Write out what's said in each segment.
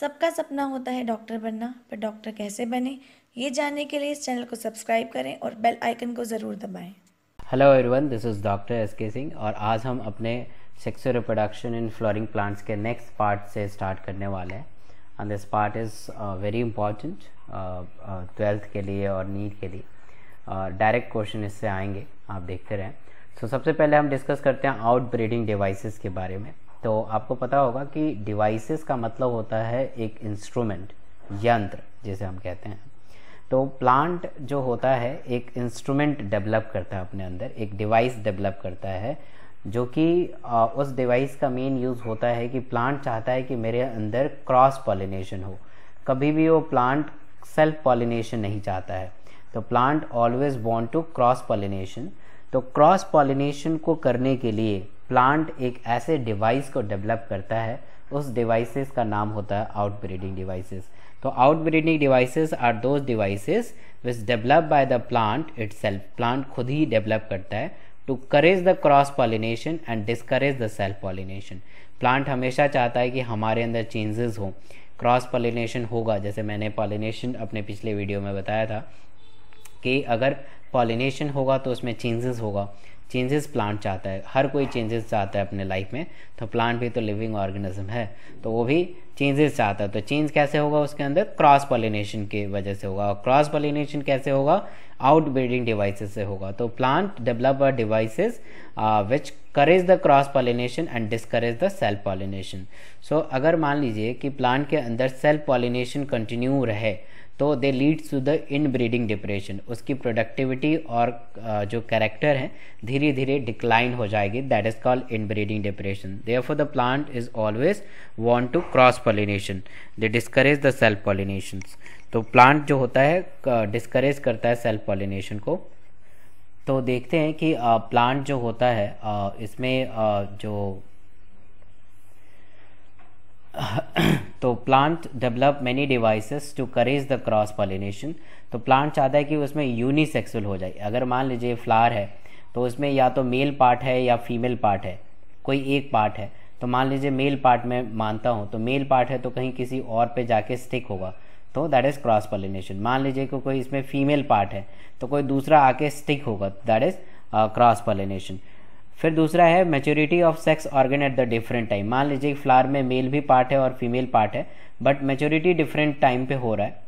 सबका सपना होता है डॉक्टर बनना पर डॉक्टर कैसे बने ये जानने के लिए इस चैनल को सब्सक्राइब करें और बेल आइकन को ज़रूर दबाएं। Hello everyone this is doctor S K Singh और आज हम अपने sexual reproduction in flowering plants के नेक्स्ट पार्ट से स्टार्ट करने वाले हैं and this part is very important twelfth के लिए और नीट के लिए डायरेक्ट uh, क्वेश्चन इससे आएंगे आप देखते रहें तो so, सबसे पहले हम डिस्कस करते हैं आउट ब्रीडिंग डिवाइसेस के बारे में तो आपको पता होगा कि डिवाइसेस का मतलब होता है एक इंस्ट्रूमेंट यंत्र जिसे हम कहते हैं तो प्लांट जो होता है एक इंस्ट्रूमेंट डेवलप करता है अपने अंदर एक डिवाइस डेवलप करता है जो कि उस डिवाइस का मेन यूज़ होता है कि प्लांट चाहता है कि मेरे अंदर क्रॉस पॉलिनेशन हो कभी भी वो प्लांट सेल्फ पॉलिनेशन नहीं चाहता है तो plant always want to cross pollination तो क्रॉस पॉलिनेशन को करने के लिए प्लांट एक ऐसे डिवाइस को डेवलप करता है उस डिवाइसेस का नाम होता है आउटब्रीडिंग डिवाइसेस तो outbreeding devices are those devices which develop by the plant it plant खुद ही डेवलप करता है to courage the cross pollination and discourage the self pollination plant हमेशा चाहता है कि हमारे अंदर चेंजेस हों क्रॉस पॉलिनेशन होगा जैसे मैंने पॉलिनेशन अपने पिछले वीडियो में बताया था कि अगर पॉलिनेशन होगा तो उसमें चेंजेस होगा चेंजेस प्लांट चाहता है हर कोई चेंजेस चाहता है अपने लाइफ में तो प्लांट भी तो लिविंग ऑर्गेनिज्म है तो वो भी चेंजेस चाहता है तो चेंज कैसे होगा उसके अंदर क्रॉस पॉलिनेशन की वजह से होगा और क्रॉस पॉलिनेशन कैसे होगा आउट ब्रीडिंग डिवाइसेस से होगा तो plant develop a devices which courage the cross pollination and discourage the self pollination so अगर मान लीजिए कि प्लांट के अंदर सेल्फ पॉलिनेशन कंटिन्यू रहे तो they leads to the inbreeding depression उसकी प्रोडक्टिविटी और जो कैरेक्टर है धीरे धीरे डिक्लाइन हो जाएगी that is called inbreeding depression therefore the plant is always want to cross pollination they discourage the self pollination तो प्लांट जो होता है डिस्करेज करता है सेल्फ पॉलिनेशन को तो देखते हैं कि प्लांट जो होता है इसमें जो तो plant develop many devices to courage the cross pollination तो प्लांट चाहता है कि उसमें यूनिसेक्सुअल हो जाए अगर मान लीजिए फ्लावर है तो उसमें या तो मेल पार्ट है या फीमेल पार्ट है कोई एक पार्ट है तो मान लीजिए मेल पार्ट में मानता हूँ तो मेल पार्ट है तो कहीं किसी और पे जाके स्टिक होगा तो दैट इज़ क्रॉस पॉलिनेशन मान लीजिए कि कोई इसमें फीमेल पार्ट है तो कोई दूसरा आके स्टिक होगा दैट इज़ क्रॉस पॉलिनेशन फिर दूसरा है maturity of sex organ at the different time मान लीजिए फ्लावर में मेल भी पार्ट है और फीमेल पार्ट है बट मेच्योरिटी डिफरेंट टाइम पे हो रहा है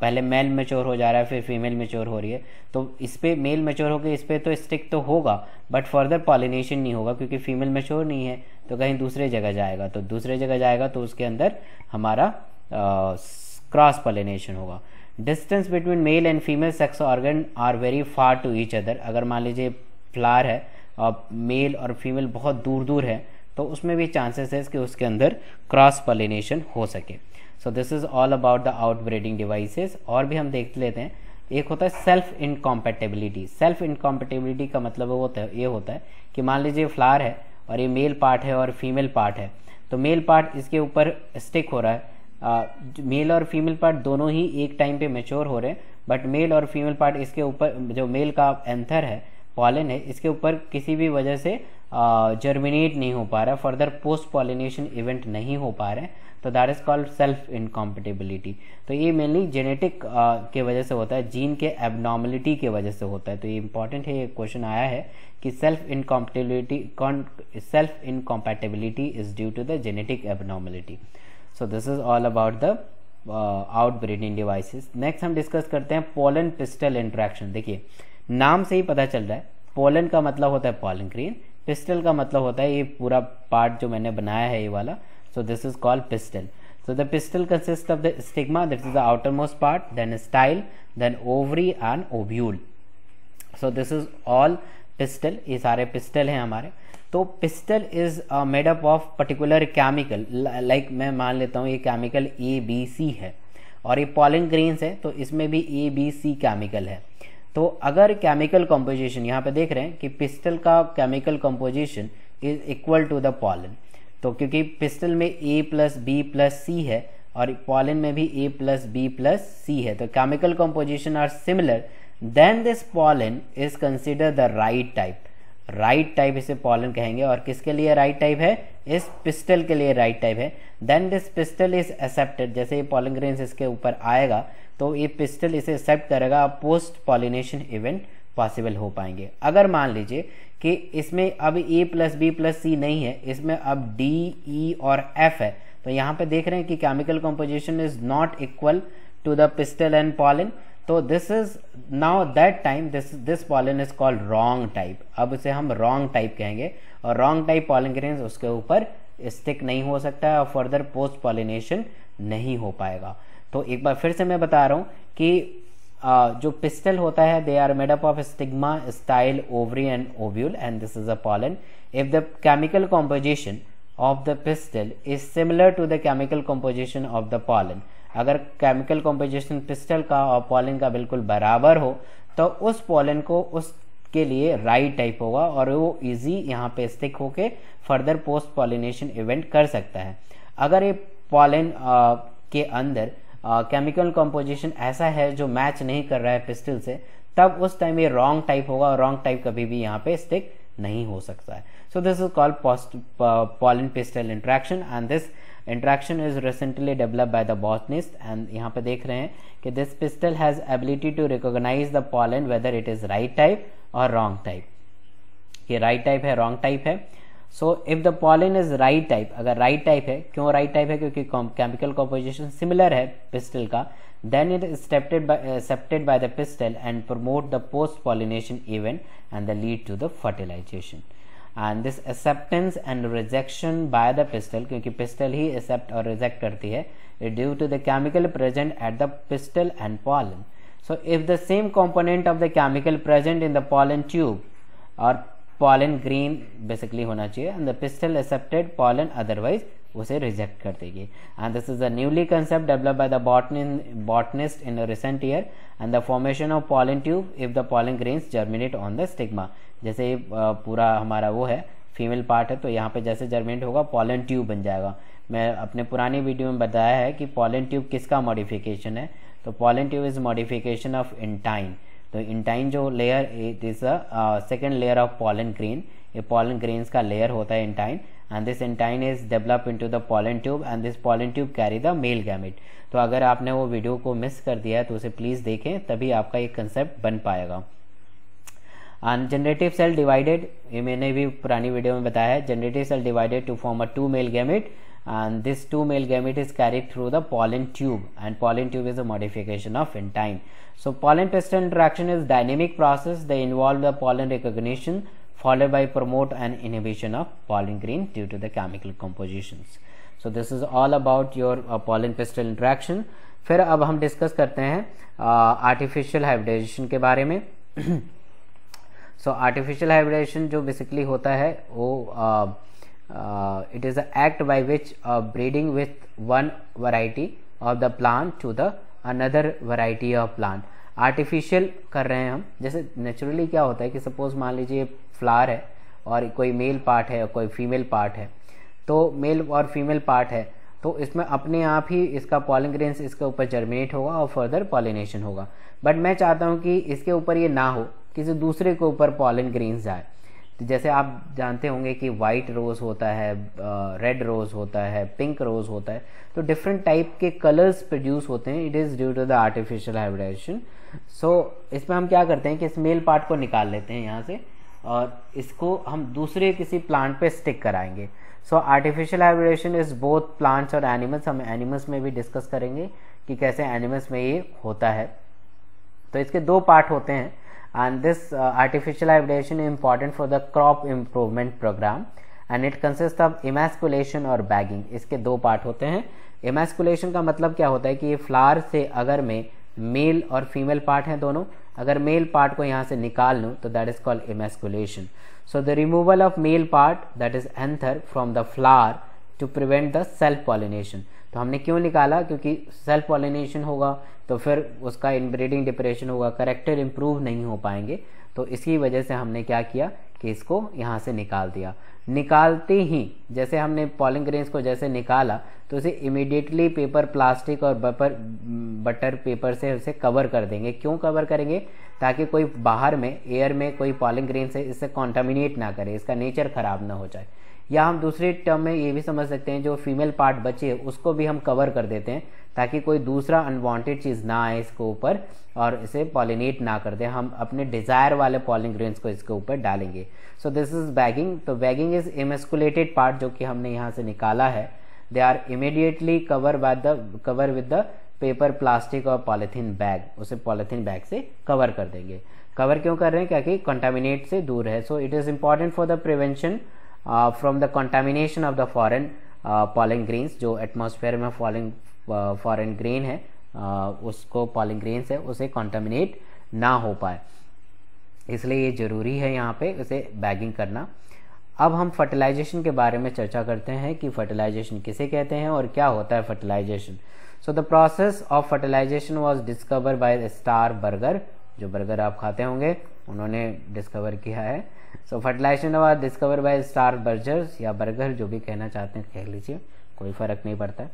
पहले मेल मेच्योर हो जा रहा है फिर फीमेल मेच्योर हो रही है तो इस पर मेल मेच्योर होकर इस पर तो स्टिक तो होगा बट फर्दर पॉलिनेशन नहीं होगा क्योंकि फीमेल मेच्योर नहीं है तो कहीं दूसरे जगह जाएगा तो दूसरे जगह जाएगा तो उसके अंदर हमारा क्रॉस पॉलिनेशन होगा distance between male and female sex organ are very far to each other अगर मान लीजिए फ्लार है मेल और फीमेल बहुत दूर दूर है तो उसमें भी चांसेस है कि उसके अंदर क्रॉस पॉलिनेशन हो सके so this is all about the outbreeding devices और भी हम देख लेते हैं एक होता है सेल्फ इनकॉम्पेटेबिलिटी सेल्फ इनकॉम्पेटेबिलिटी का मतलब वो ये होता है कि मान लीजिए फ्लावर है और ये मेल पार्ट है और फीमेल पार्ट है तो मेल पार्ट इसके ऊपर स्टिक हो रहा है आ, मेल और फीमेल पार्ट दोनों ही एक टाइम पे मेच्योर हो रहे हैं बट मेल और फीमेल पार्ट इसके ऊपर जो मेल का एंथर है पॉलन है इसके ऊपर किसी भी वजह से जर्मिनेट नहीं हो पा रहा फर्दर पोस्ट पॉलिनेशन इवेंट नहीं हो पा रहे हैं तो that is called self incompatibility तो ये मेनली जेनेटिक के वजह से होता है जीन के एबनॉर्मलिटी के वजह से होता है तो ये इंपॉर्टेंट है ये क्वेश्चन आया है कि self incompatibility self incompatibility is due to the genetic abnormality so this is all about the out breeding devices next हम डिस्कस करते हैं पोलन पिस्टल इंट्रैक्शन देखिए नाम से ही पता चल रहा है पोलन का मतलब होता है पोलन ग्रीन पिस्टल का मतलब होता है ये पूरा पार्ट जो मैंने बनाया है ये वाला so this is called pistil the pistil consist of the stigma that is the outer most part then style then ovary and ovule so this is all pistil ये सारे पिस्टल हैं हमारे तो pistil is made up of particular chemical like मैं मान लेता हूँ ये केमिकल ए बी सी है और ये पॉलिन ग्रीन्स है तो इसमें भी ए बी सी केमिकल है तो अगर केमिकल कंपोजिशन यहाँ पे देख रहे हैं कि पिस्टल का chemical composition is equal to the pollen तो क्योंकि पिस्टल में A plus B plus C है और पॉलिन में भी A plus B plus C है तो chemical composition are similar then this pollen is consider the right type right type इसे पॉलन कहेंगे और किसके लिए राइट टाइप है इस पिस्टल के लिए राइट टाइप है then this pistil is accepted जैसे ये पॉलन ग्रेन इसके ऊपर आएगा तो ये पिस्टल इसे एक्सेप्ट करेगा पोस्ट पॉलिनेशन इवेंट पॉसिबल हो पाएंगे अगर मान लीजिए कि इसमें अब A plus B plus C नहीं है इसमें अब डी ई e और एफ है तो यहाँ पे देख रहे हैं कि chemical composition is not equal to the pistil and pollen तो this is now that time this this pollen is called wrong type अब इसे हम रॉन्ग टाइप कहेंगे और रॉन्ग टाइप पॉलिन ग्रेन उसके ऊपर स्टिक नहीं हो सकता है और फर्दर पोस्ट पॉलिनेशन नहीं हो पाएगा तो एक बार फिर से मैं बता रहा हूँ कि जो पिस्टल होता है they are made up of stigma style ovary and ovule and this is a pollen if the chemical composition of the pistil is similar to the chemical composition of the pollen अगर chemical composition pistil का और pollen का बिल्कुल बराबर हो तो उस pollen को उसके लिए राइट टाइप होगा और वो इजी यहाँ पे स्टिक होके फर्दर पोस्ट पॉलिनेशन इवेंट कर सकता है अगर ये पॉलन के अंदर केमिकल कंपोजिशन ऐसा है जो मैच नहीं कर रहा है पिस्टल से तब उस टाइम ये रॉन्ग टाइप होगा और रॉन्ग टाइप कभी भी यहाँ पे स्टिक नहीं हो सकता है so this is called pollen pistil interaction and this interaction is recently develop by the botanist and यहाँ पे देख रहे हैं कि this pistil has ability to recognize the pollen whether it is right type और रॉन्ग टाइप ये right type है wrong type है so if the pollen is right type अगर राइट right टाइप है क्यों राइट right टाइप है क्योंकि chemical composition similar है पिस्टल का then it accepted accepted by the pistil and promote the post pollination event and the lead to the fertilization and this acceptance and rejection by the pistil क्योंकि pistil ही accept और reject करती है it due to the chemical present at the pistil and pollen so if the same component of the chemical present in the pollen tube और pollen grain basically होना चाहिए and the pistil accepted pollen otherwise उसे reject कर देगी and this is a newly concept develop by the botanist in recent year and the formation of pollen tube if the pollen grains germinate on the stigma जैसे ये पूरा हमारा वो है female part है तो यहाँ पे जैसे जर्मिनेट होगा पॉलन ट्यूब बन जाएगा मैं अपने पुरानी वीडियो में बताया है कि पॉलन ट्यूब किसका मॉडिफिकेशन है तो pollen tube is modification of intine तो इंटाइन जो layer it is second layer of pollen grain ये पॉलन ग्रीन का लेयर होता है intine and this intine is develop into the pollen tube and this pollen tube carry the male gamete तो अगर आपने वो video को miss कर दिया है तो उसे प्लीज़ देखें तभी आपका ये कंसेप्ट बन पाएगा एंड जनरेटिव सेल डिवाइडेड ये मैंने भी पुरानी वीडियो में बताया है generative cell divided to form a two male gamete and this two male gamete is carried through the pollen tube and pollen tube is a modification of intime so pollen pistil interaction is dynamic process they involve the pollen recognition followed by promote and inhibition of pollen grain due to the chemical compositions so this is all about your uh, pollen pistil interaction फिर अब हम discuss करते हैं artificial uh, hybridisation के बारे में so artificial hybridization जो basically होता है वो uh, uh, it is the act by which uh, breeding with one variety of the plant to the another variety of plant artificial कर रहे हैं हम जैसे नेचुरली क्या होता है कि सपोज मान लीजिए फ्लावर है और कोई मेल पार्ट है और कोई फीमेल पार्ट है तो मेल और फीमेल पार्ट है तो इसमें अपने आप ही इसका पॉलिग्रेंस इसके ऊपर जर्मिनेट होगा और फर्दर पॉलिनेशन होगा बट मैं चाहता हूँ कि इसके ऊपर ये ना हो किसी दूसरे के ऊपर पॉलिन ग्रेन्स जाए तो जैसे आप जानते होंगे कि वाइट रोज़ होता है रेड रोज़ होता है पिंक रोज़ होता है तो डिफरेंट टाइप के कलर्स प्रोड्यूस होते हैं it is due to the artificial hybridization so इसमें हम क्या करते हैं कि इस मेल पार्ट को निकाल लेते हैं यहाँ से और इसको हम दूसरे किसी प्लांट पे स्टिक कराएंगे so artificial hybridization is both plants और एनिमल्स हम एनिमल्स में भी डिस्कस करेंगे कि कैसे एनिमल्स में ये होता है तो इसके दो पार्ट होते हैं and this uh, artificial hybridization is important for the crop improvement program and it consist of emasculation और बैगिंग इसके दो पार्ट होते हैं इमेस्कुलेशन का मतलब क्या होता है कि ये फ्लावर से अगर मैं मेल और फीमेल पार्ट हैं दोनों अगर मेल पार्ट को यहाँ से निकाल लूँ तो that is called emasculation so the removal of male part that is anther from the flower to prevent the self pollination तो हमने क्यों निकाला क्योंकि सेल्फ पॉलिनेशन होगा तो फिर उसका इनब्रीडिंग डिप्रेशन होगा करेक्टर इम्प्रूव नहीं हो पाएंगे तो इसकी वजह से हमने क्या किया कि इसको यहाँ से निकाल दिया निकालते ही जैसे हमने पॉलिंग ग्रेन्स को जैसे निकाला तो उसे इमिडिएटली पेपर प्लास्टिक और बपर बटर पेपर से उसे कवर कर देंगे क्यों कवर करेंगे ताकि कोई बाहर में एयर में कोई पॉलिंग ग्रेन से इससे कॉन्टामिनेट ना करे इसका नेचर ख़राब ना हो जाए या हम दूसरे टर्म में ये भी समझ सकते हैं जो फीमेल पार्ट बचे उसको भी हम कवर कर देते हैं ताकि कोई दूसरा अनवांटेड चीज़ ना आए इसके ऊपर और इसे पॉलिनेट ना कर दे हम अपने डिज़ायर वाले पॉलिंग ग्रेन्स को इसके ऊपर डालेंगे सो दिस इज़ बैगिंग तो बैगिंग इज़ इमेस्कुलेटेड पार्ट जो कि हमने यहाँ से निकाला है they are immediately cover by the cover with the paper plastic और पॉलीथीन बैग उसे पॉलीथीन बैग से कवर कर देंगे कवर क्यों कर रहे हैं क्या कि कंटामिनेट से दूर है so it is important for the prevention from the contamination of the foreign pollen grains जो एटमोसफेयर में फॉलिंग फॉरन ग्रीन है uh, उसको पॉलिंग ग्रेन्स है उसे कॉन्टामिनेट ना हो पाए इसलिए ये ज़रूरी है यहाँ पे उसे बैगिंग करना अब हम फर्टिलाइजेशन के बारे में चर्चा करते हैं कि फर्टिलाइजेशन किसे कहते हैं और क्या होता है fertilization so the process of fertilization was discover by Strasburger जो बर्गर आप खाते होंगे उन्होंने डिस्कवर किया है so fertilization was discover by Strasburger या बर्गर जो भी कहना चाहते हैं कह लीजिए कोई फर्क नहीं पड़ता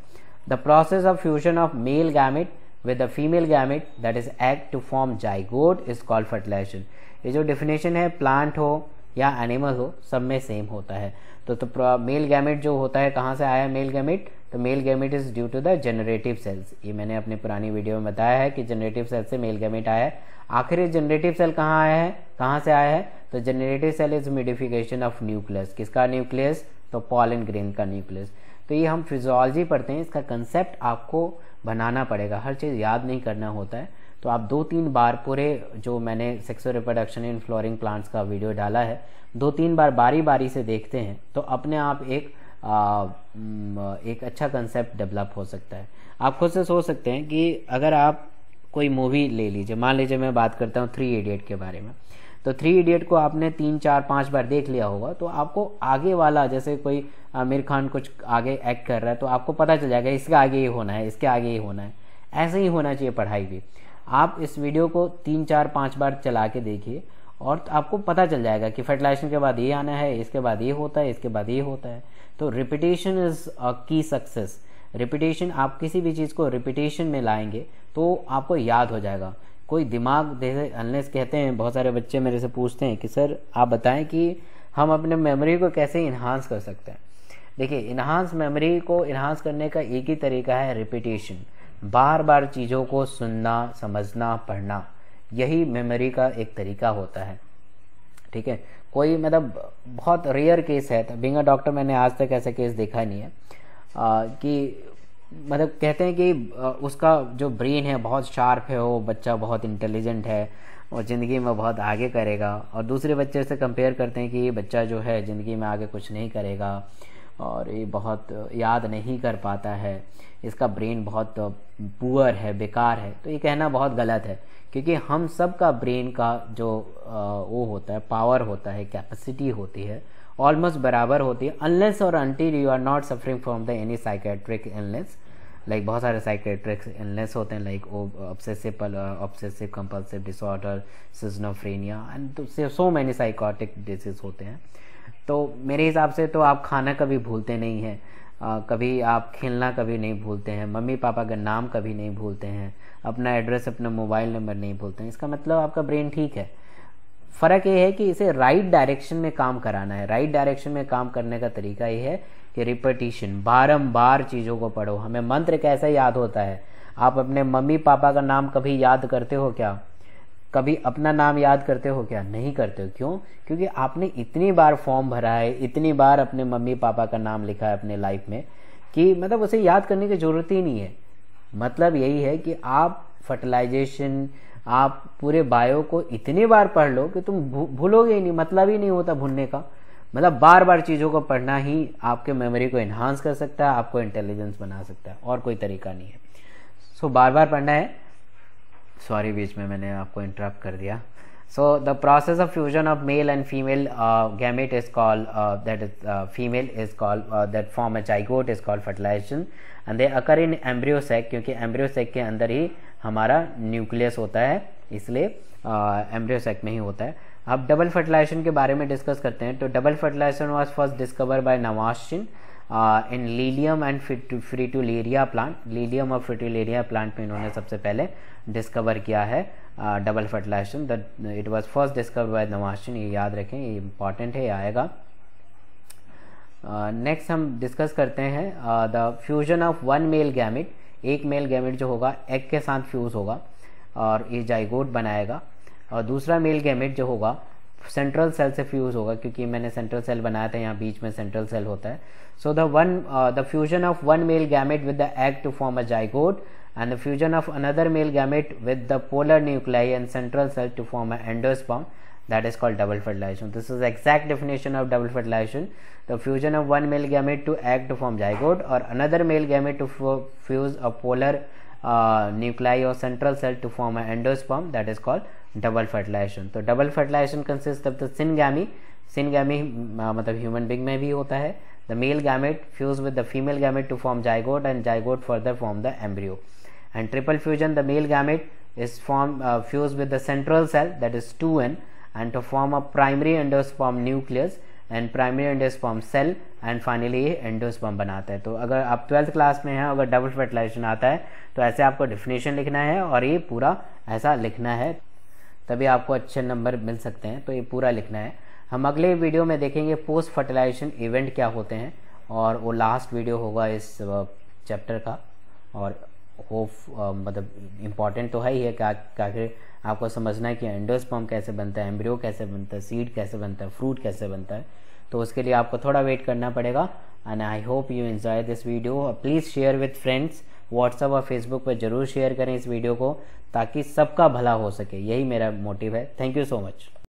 the process of fusion of male gamete with the female gamete that is egg to form zygote is called fertilization ये जो डेफिनेशन है प्लांट हो या एनिमल हो सब में सेम होता है तो, तो मेल गैमेट जो होता है कहाँ से आया मेल गैमेट तो male gamete is due to the generative cells ये मैंने अपने पुरानी वीडियो में बताया है कि जनरेटिव सेल से मेल गैमेट आया है आखिर ये जनरेटिव सेल कहाँ आया है कहाँ से आया है तो generative cell is modification of nucleus किसका न्यूक्लियस तो पॉल एंड ग्रेन का न्यूक्लियस तो ये हम फिजोलॉजी पढ़ते हैं इसका कंसेप्ट आपको बनाना पड़ेगा हर चीज़ याद नहीं करना होता है तो आप दो तीन बार पूरे जो मैंने sexual reproduction in flowering plants का वीडियो डाला है दो तीन बार बारी बारी से देखते हैं तो अपने आप एक एक अच्छा कंसेप्ट डेवलप हो सकता है आप खुद से सोच सकते हैं कि अगर आप कोई मूवी ले लीजिए मान लीजिए मैं बात करता हूँ थ्री इडियट के बारे में तो थ्री इडियट को आपने तीन चार पाँच बार देख लिया होगा तो आपको आगे वाला जैसे कोई आमिर खान कुछ आगे एक्ट कर रहा है तो आपको पता चल जाएगा इसके आगे ये होना है इसके आगे ये होना है ऐसे ही होना चाहिए पढ़ाई भी आप इस वीडियो को तीन चार पाँच बार चला के देखिए और आपको पता चल जाएगा कि फर्टिलाइजेशन के बाद ये आना है इसके बाद ये होता है इसके बाद ये होता है तो repetition is key success repetition आप किसी भी चीज़ को रिपीटेशन में लाएंगे तो आपको याद हो जाएगा कोई दिमाग जैसे अनलेस कहते हैं बहुत सारे बच्चे मेरे से पूछते हैं कि सर आप बताएं कि हम अपने मेमोरी को कैसे इन्हांस कर सकते हैं देखिए इन्हांस मेमोरी को इन्हांस करने का एक ही तरीका है रिपीटेशन बार बार चीज़ों को सुनना समझना पढ़ना यही मेमोरी का एक तरीका होता है ठीक है कोई मतलब बहुत रेयर केस है तो बिंग अ डॉक्टर मैंने आज तक ऐसा केस देखा नहीं है आ, कि मतलब कहते हैं कि उसका जो ब्रेन है बहुत शार्प है वो बच्चा बहुत इंटेलिजेंट है और ज़िंदगी में बहुत आगे करेगा और दूसरे बच्चे से कंपेयर करते हैं कि ये बच्चा जो है ज़िंदगी में आगे कुछ नहीं करेगा और ये बहुत याद नहीं कर पाता है इसका ब्रेन बहुत पुअर है बेकार है तो ये कहना बहुत गलत है क्योंकि हम सब का ब्रेन का जो वो होता है पावर होता है कैपेसिटी होती है ऑलमोस्ट बराबर होती है अनलेस और until you are not suffering from the any psychiatric illness like बहुत सारे साइकेट्रिक इलनेस होते हैं like obsessive obsessive compulsive disorder schizophrenia and so many psychotic disease होते हैं तो मेरे हिसाब से तो आप खाना कभी भूलते नहीं हैं कभी आप खेलना कभी नहीं भूलते हैं मम्मी पापा का नाम कभी नहीं भूलते हैं अपना एड्रेस अपना मोबाइल नंबर नहीं भूलते हैं इसका मतलब आपका ब्रेन ठीक है फ़र्क ये है कि इसे राइट डायरेक्शन में काम कराना है राइट डायरेक्शन में काम करने का तरीका ये है कि रिपीटिशन बारंबार चीज़ों को पढ़ो हमें मंत्र कैसे याद होता है आप अपने मम्मी पापा का नाम कभी याद करते हो क्या कभी अपना नाम याद करते हो क्या नहीं करते हो क्यों क्योंकि आपने इतनी बार फॉर्म भरा है इतनी बार अपने मम्मी पापा का नाम लिखा है अपने लाइफ में कि मतलब उसे याद करने की ज़रूरत ही नहीं है मतलब यही है कि आप फर्टिलाइजेशन आप पूरे बायो को इतनी बार पढ़ लो कि तुम भूलोगे ही नहीं मतलब ही नहीं होता भूलने का मतलब बार बार चीज़ों को पढ़ना ही आपके मेमोरी को इन्हांस कर सकता है आपको इंटेलिजेंस बना सकता है और कोई तरीका नहीं है सो बार बार पढ़ना है सॉरी बीच में मैंने आपको इंटरप्ट कर दिया so the process of fusion of male and female gamete is call that is female is call that form a zygote is called fertilization and they occur in embryo sac क्योंकि embryo sac के अंदर ही हमारा nucleus होता है इसलिए embryo sac uh, में ही होता है अब डबल फर्टिलाइजेशन के बारे में डिस्कस करते हैं तो double fertilization was first discover by Navashin uh, in Lilium and Fritillaria plant Lilium और फ्रीटुलेरिया प्लांट में इन्होंने सबसे पहले डिस्कवर किया है double fertilization that it was first discover by Navashin ये याद रखें ये इंपॉर्टेंट है ये आएगा नेक्स्ट uh, हम डिस्कस करते हैं the fusion of one male gamete एक मेल गैमिट जो होगा एग के साथ फ्यूज़ होगा और ये जाइगोट बनाएगा और दूसरा मेल गैमिट जो होगा सेंट्रल सेल से फ्यूज होगा क्योंकि मैंने सेंट्रल सेल बनाया था यहाँ बीच में सेंट्रल सेल होता है so the one the fusion of one male gamete with the egg to form a zygote and the fusion of another male gamete with the polar nuclei and central cell to form a endosperm that is called double fertilization this is exact definition of double fertilization the fusion of one male gamete to egg to form zygote और another male gamete to fuse a polar Uh, nuclei or central cell to form an endosperm that is called double fertilization So double fertilization consists of the syngamy syngamy uh, human being में भी होता है the male gamete fuses with the female gamete to form zygote and zygote further form the embryo and triple fusion the male gamete is form uh, fused with the central cell that is 2n and to form a primary endosperm nucleus and primary endosperm cell and finally ये endosperm बनाता है तो अगर आप twelfth class में हैं अगर double fertilisation आता है तो ऐसे आपको डिफिनेशन लिखना है और ये पूरा ऐसा लिखना है तभी आपको अच्छे नंबर मिल सकते हैं तो ये पूरा लिखना है हम अगले वीडियो में देखेंगे पोस्ट फर्टिलाइजेशन इवेंट क्या होते हैं और वो लास्ट वीडियो होगा इस चैप्टर का और होप मतलब इम्पॉर्टेंट तो है ही है क्या आखिर आपको समझना है कि एंडोस्पम कैसे बनता है एम्ब्रियो कैसे बनता है सीड कैसे बनता है फ्रूट कैसे बनता है तो उसके लिए आपको थोड़ा वेट करना पड़ेगा and I hope you enjoy this video please share with friends WhatsApp और फेसबुक पर ज़रूर शेयर करें इस वीडियो को ताकि सबका भला हो सके यही मेरा मोटिव है थैंक यू सो मच